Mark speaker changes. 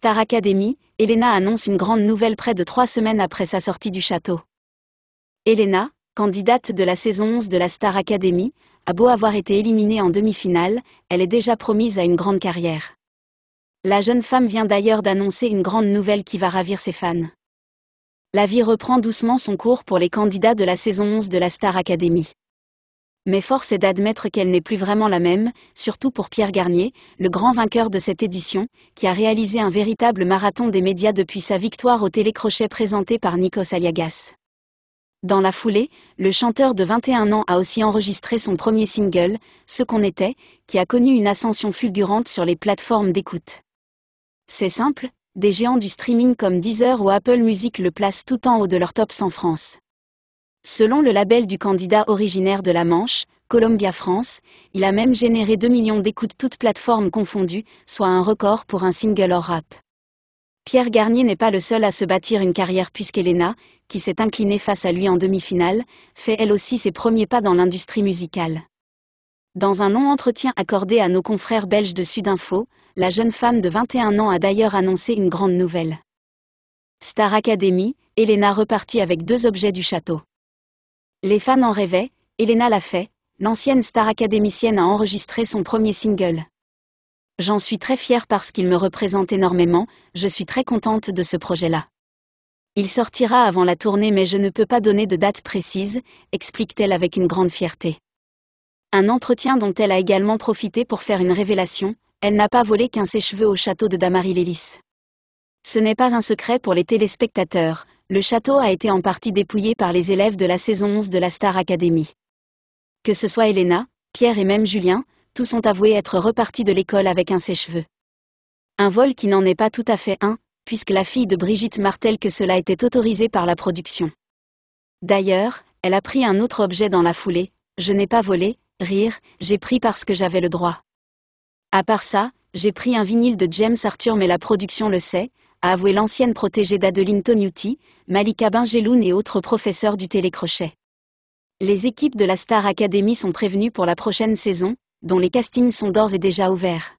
Speaker 1: Star Academy, Elena annonce une grande nouvelle près de trois semaines après sa sortie du château. Elena, candidate de la saison 11 de la Star Academy, a beau avoir été éliminée en demi-finale, elle est déjà promise à une grande carrière. La jeune femme vient d'ailleurs d'annoncer une grande nouvelle qui va ravir ses fans. La vie reprend doucement son cours pour les candidats de la saison 11 de la Star Academy mais force est d'admettre qu'elle n'est plus vraiment la même, surtout pour Pierre Garnier, le grand vainqueur de cette édition, qui a réalisé un véritable marathon des médias depuis sa victoire au télécrochet présenté par Nikos Aliagas. Dans la foulée, le chanteur de 21 ans a aussi enregistré son premier single, Ce qu'on était, qui a connu une ascension fulgurante sur les plateformes d'écoute. C'est simple, des géants du streaming comme Deezer ou Apple Music le placent tout en haut de leur tops en France. Selon le label du candidat originaire de la Manche, Columbia France, il a même généré 2 millions d'écoutes toutes plateformes confondues, soit un record pour un single hors rap. Pierre Garnier n'est pas le seul à se bâtir une carrière puisqu'Elena, qui s'est inclinée face à lui en demi-finale, fait elle aussi ses premiers pas dans l'industrie musicale. Dans un long entretien accordé à nos confrères belges de Sudinfo, la jeune femme de 21 ans a d'ailleurs annoncé une grande nouvelle. Star Academy, Elena repartit avec deux objets du château. Les fans en rêvaient, Elena l'a fait, l'ancienne star académicienne a enregistré son premier single. J'en suis très fière parce qu'il me représente énormément, je suis très contente de ce projet-là. Il sortira avant la tournée mais je ne peux pas donner de date précise, explique-t-elle avec une grande fierté. Un entretien dont elle a également profité pour faire une révélation, elle n'a pas volé qu'un sèche cheveux au château de Damary-Lélis. Ce n'est pas un secret pour les téléspectateurs, le château a été en partie dépouillé par les élèves de la saison 11 de la Star Academy. Que ce soit Elena, Pierre et même Julien, tous ont avoué être repartis de l'école avec un sèche-cheveux. Un vol qui n'en est pas tout à fait un, puisque la fille de Brigitte Martel que cela était autorisé par la production. D'ailleurs, elle a pris un autre objet dans la foulée, je n'ai pas volé, rire, j'ai pris parce que j'avais le droit. À part ça, j'ai pris un vinyle de James Arthur mais la production le sait, a avoué l'ancienne protégée d'Adeline Toniuti, Malika Benjeloun et autres professeurs du télécrochet. Les équipes de la Star Academy sont prévenues pour la prochaine saison, dont les castings sont d'ores et déjà ouverts.